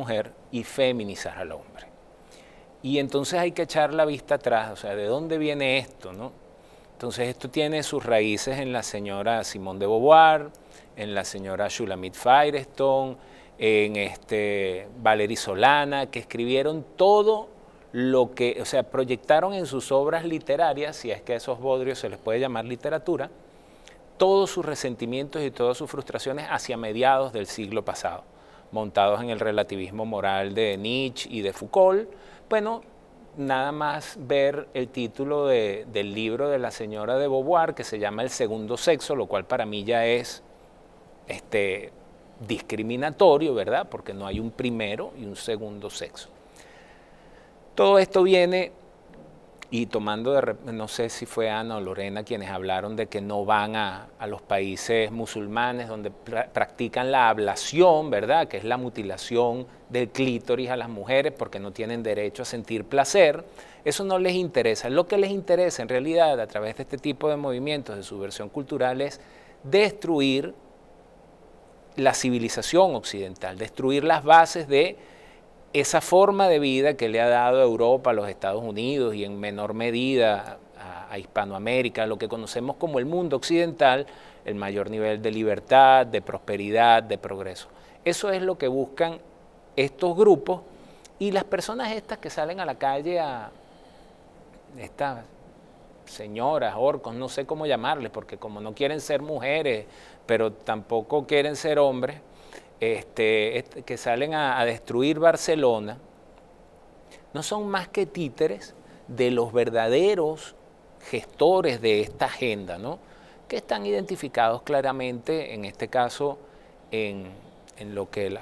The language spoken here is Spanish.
mujer y feminizar al hombre. Y entonces hay que echar la vista atrás, o sea, ¿de dónde viene esto? No? Entonces esto tiene sus raíces en la señora Simone de Beauvoir, en la señora Shulamit Firestone, en este Valerie Solana, que escribieron todo lo que, o sea, proyectaron en sus obras literarias, si es que a esos bodrios se les puede llamar literatura, todos sus resentimientos y todas sus frustraciones hacia mediados del siglo pasado montados en el relativismo moral de Nietzsche y de Foucault. Bueno, nada más ver el título del libro de la señora de Beauvoir, que se llama El segundo sexo, lo cual para mí ya es este, discriminatorio, ¿verdad? Porque no hay un primero y un segundo sexo. Todo esto viene y tomando, de, no sé si fue Ana o Lorena quienes hablaron de que no van a, los países musulmanes donde practican la ablación, ¿verdad? Que es la mutilación del clítoris a las mujeres porque no tienen derecho a sentir placer. Eso no les interesa. Lo que les interesa en realidad a través de este tipo de movimientos de subversión cultural es destruir la civilización occidental, destruir las bases de esa forma de vida que le ha dado a Europa, a los Estados Unidos y en menor medida a, a Hispanoamérica, lo que conocemos como el mundo occidental, el mayor nivel de libertad, de prosperidad, de progreso. Eso es lo que buscan estos grupos y las personas estas que salen a la calle a estas señoras, orcos, no sé cómo llamarles, porque como no quieren ser mujeres, pero tampoco quieren ser hombres, este, que salen a, destruir Barcelona, no son más que títeres de los verdaderos gestores de esta agenda, ¿no? que están identificados claramente, en este caso, en, lo que las